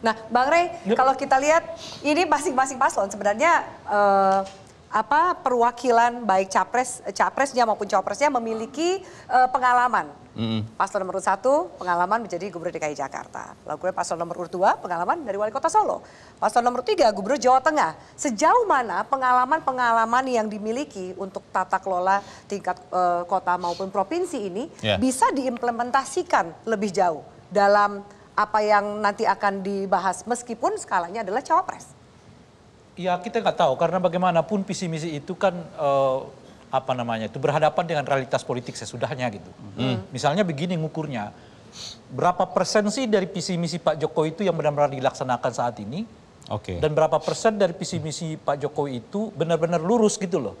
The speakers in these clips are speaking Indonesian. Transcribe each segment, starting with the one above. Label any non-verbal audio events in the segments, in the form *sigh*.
Nah, Bang Rey, yep. kalau kita lihat ini masing-masing paslon sebenarnya eh, apa perwakilan baik capres eh, capresnya maupun cawapresnya memiliki eh, pengalaman. Mm. Paslon nomor satu pengalaman menjadi gubernur DKI Jakarta. Lalu kemudian paslon nomor urut dua pengalaman dari wali kota Solo. Paslon nomor tiga gubernur Jawa Tengah. Sejauh mana pengalaman-pengalaman yang dimiliki untuk tata kelola tingkat eh, kota maupun provinsi ini yeah. bisa diimplementasikan lebih jauh dalam apa yang nanti akan dibahas meskipun skalanya adalah cawapres? Ya kita nggak tahu karena bagaimanapun visi misi itu kan uh, apa namanya itu berhadapan dengan realitas politik sesudahnya gitu. Hmm. Misalnya begini ngukurnya berapa persen sih dari visi misi Pak Jokowi itu yang benar-benar dilaksanakan saat ini? Oke. Okay. Dan berapa persen dari visi misi Pak Jokowi itu benar-benar lurus gitu loh.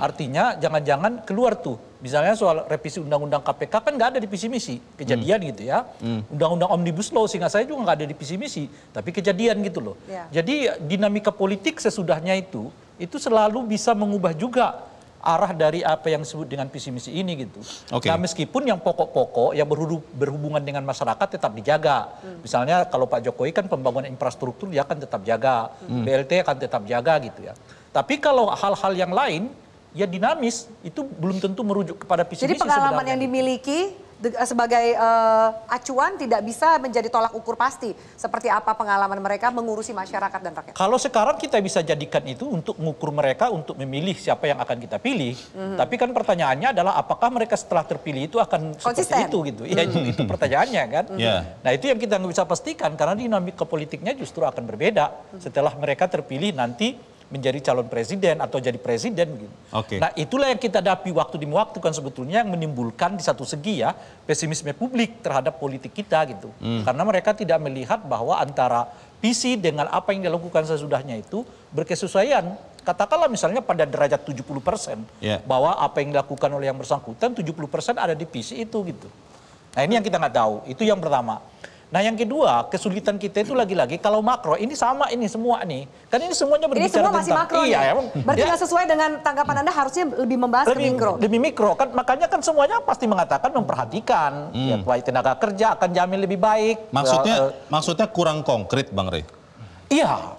Artinya jangan-jangan keluar tuh. Misalnya soal revisi undang-undang KPK kan nggak ada di visi misi kejadian hmm. gitu ya. Hmm. Undang-undang hmm. omnibus law sehingga saya juga nggak ada di visi misi, tapi kejadian gitu loh. Yeah. Jadi dinamika politik sesudahnya itu itu selalu bisa mengubah juga arah dari apa yang disebut dengan visi misi ini gitu. Okay. Nah meskipun yang pokok-pokok yang berhubungan dengan masyarakat tetap dijaga. Hmm. Misalnya kalau Pak Jokowi kan pembangunan infrastruktur dia akan tetap jaga, hmm. BLT akan tetap jaga gitu ya. Tapi kalau hal-hal yang lain ya dinamis itu belum tentu merujuk kepada visi Jadi pengalaman sebenarnya. yang dimiliki sebagai uh, acuan tidak bisa menjadi tolak ukur pasti seperti apa pengalaman mereka mengurusi masyarakat dan rakyat. Kalau sekarang kita bisa jadikan itu untuk mengukur mereka untuk memilih siapa yang akan kita pilih. Mm -hmm. Tapi kan pertanyaannya adalah apakah mereka setelah terpilih itu akan Konsisten. seperti itu gitu. Ya mm -hmm. itu pertanyaannya kan. Mm -hmm. yeah. Nah, itu yang kita nggak bisa pastikan karena dinamika politiknya justru akan berbeda mm -hmm. setelah mereka terpilih nanti menjadi calon presiden atau jadi presiden gitu. Okay. Nah, itulah yang kita hadapi waktu demi waktu kan sebetulnya yang menimbulkan di satu segi ya pesimisme publik terhadap politik kita gitu. Hmm. Karena mereka tidak melihat bahwa antara visi dengan apa yang dilakukan sesudahnya itu berkesesuaian. Katakanlah misalnya pada derajat 70% yeah. bahwa apa yang dilakukan oleh yang bersangkutan 70% ada di visi itu gitu. Nah, ini yang kita nggak tahu. Itu yang pertama. Nah yang kedua, kesulitan kita itu lagi-lagi kalau makro, ini sama ini semua nih. Kan ini semuanya berbicara tentang... Ini semua masih tentang, makro iya, emang, Berarti ya, sesuai dengan tanggapan Anda harusnya lebih membahas lebih, ke mikro. Lebih mikro, kan makanya kan semuanya pasti mengatakan memperhatikan. Hmm. Ya, tenaga kerja akan jamin lebih baik. Maksudnya, uh, maksudnya kurang konkret Bang Rey? Iya,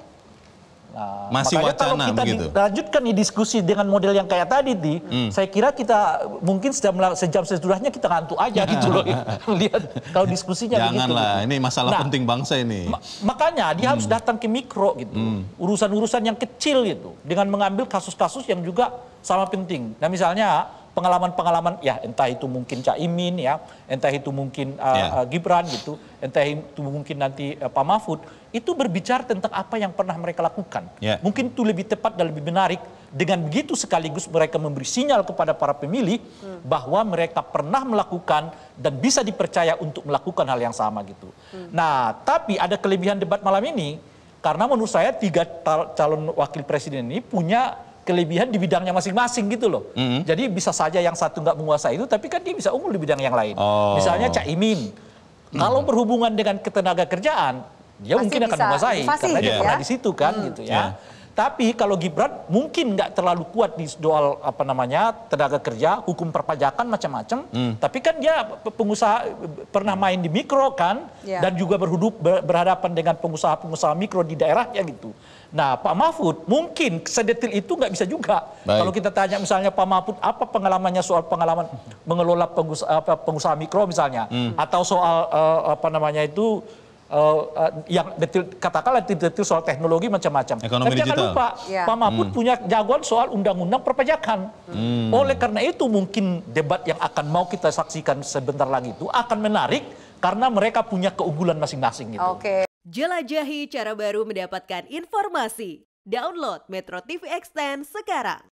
Nah, Masih wacana kalau kita begitu. lanjutkan nih diskusi dengan model yang kayak tadi di, hmm. saya kira kita mungkin sejam sejam sesudahnya kita ngantuk aja *laughs* gitu loh *laughs* lihat kalau diskusinya Janganlah, begitu. ini masalah nah, penting bangsa ini. Ma makanya dia hmm. harus datang ke mikro gitu, hmm. urusan-urusan hmm. yang kecil itu dengan mengambil kasus-kasus yang juga sama penting. Nah misalnya pengalaman-pengalaman ya entah itu mungkin Caimin ya, entah itu mungkin uh, yeah. uh, Gibran gitu, entah itu mungkin nanti uh, Pak Mahfud itu berbicara tentang apa yang pernah mereka lakukan. Yeah. Mungkin itu lebih tepat dan lebih menarik. Dengan begitu sekaligus mereka memberi sinyal kepada para pemilih hmm. bahwa mereka pernah melakukan dan bisa dipercaya untuk melakukan hal yang sama gitu. Hmm. Nah, tapi ada kelebihan debat malam ini karena menurut saya tiga calon wakil presiden ini punya kelebihan di bidangnya masing-masing gitu loh. Mm -hmm. Jadi bisa saja yang satu nggak menguasai itu, tapi kan dia bisa unggul di bidang yang lain. Oh. Misalnya Cak Imin, mm kalau berhubungan dengan ketenaga kerjaan, dia Pasti mungkin akan menguasai karena dia yeah. Gitu pernah ya. di situ kan mm. gitu ya. Yeah. Tapi kalau Gibran mungkin nggak terlalu kuat di soal apa namanya tenaga kerja, hukum perpajakan macam-macam. Hmm. Tapi kan dia pengusaha pernah main di mikro kan, yeah. dan juga berhuduk berhadapan dengan pengusaha-pengusaha mikro di daerah ya gitu. Nah, Pak Mahfud mungkin sedetil itu nggak bisa juga. Baik. Kalau kita tanya misalnya Pak Mahfud apa pengalamannya soal pengalaman mengelola pengusaha, pengusaha mikro misalnya, hmm. atau soal uh, apa namanya itu Uh, uh, yang detil katakanlah detil soal teknologi macam-macam. Tapi digital. jangan lupa ya. Pak Mahfud hmm. punya jagoan soal undang-undang perpajakan. Hmm. Oleh karena itu mungkin debat yang akan mau kita saksikan sebentar lagi itu akan menarik karena mereka punya keunggulan masing-masing gitu. Oke. Jelajahi cara baru mendapatkan informasi. Download Metro TV Extend sekarang.